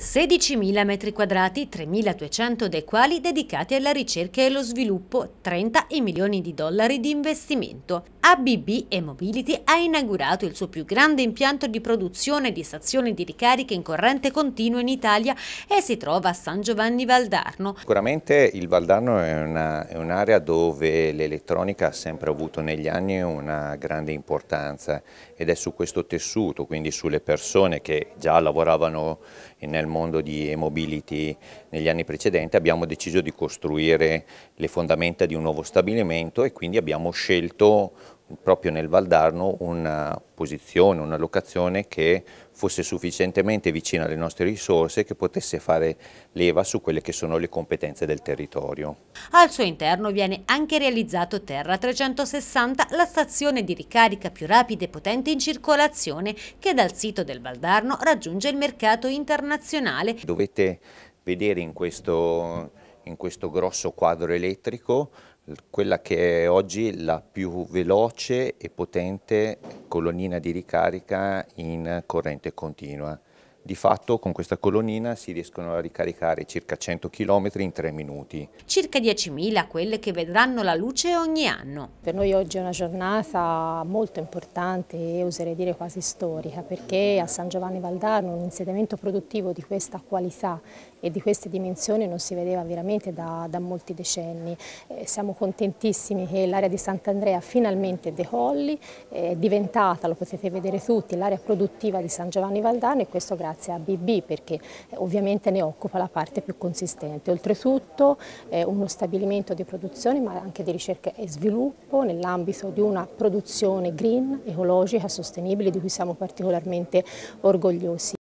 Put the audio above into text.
16.000 metri quadrati, 3.200 dei quali dedicati alla ricerca e allo sviluppo, 30 i milioni di dollari di investimento. ABB e Mobility ha inaugurato il suo più grande impianto di produzione di stazioni di ricarica in corrente continua in Italia e si trova a San Giovanni Valdarno. Sicuramente il Valdarno è un'area un dove l'elettronica ha sempre avuto negli anni una grande importanza ed è su questo tessuto, quindi sulle persone che già lavoravano nel mondo di e-mobility negli anni precedenti, abbiamo deciso di costruire le fondamenta di un nuovo stabilimento e quindi abbiamo scelto proprio nel Valdarno una uh, posizione, una locazione che fosse sufficientemente vicina alle nostre risorse e che potesse fare leva su quelle che sono le competenze del territorio. Al suo interno viene anche realizzato Terra 360, la stazione di ricarica più rapida e potente in circolazione che dal sito del Valdarno raggiunge il mercato internazionale. Dovete vedere in questo in questo grosso quadro elettrico quella che è oggi la più veloce e potente colonnina di ricarica in corrente continua. Di fatto con questa colonnina si riescono a ricaricare circa 100 km in 3 minuti. Circa 10.000 quelle che vedranno la luce ogni anno. Per noi oggi è una giornata molto importante e oserei dire quasi storica perché a San Giovanni Valdarno un insediamento produttivo di questa qualità e di queste dimensioni non si vedeva veramente da, da molti decenni. Eh, siamo contentissimi che l'area di Sant'Andrea finalmente decolli, è diventata, lo potete vedere tutti, l'area produttiva di San Giovanni Valdarno e questo grazie grazie a BB perché eh, ovviamente ne occupa la parte più consistente. Oltretutto è uno stabilimento di produzione ma anche di ricerca e sviluppo nell'ambito di una produzione green, ecologica, sostenibile di cui siamo particolarmente orgogliosi.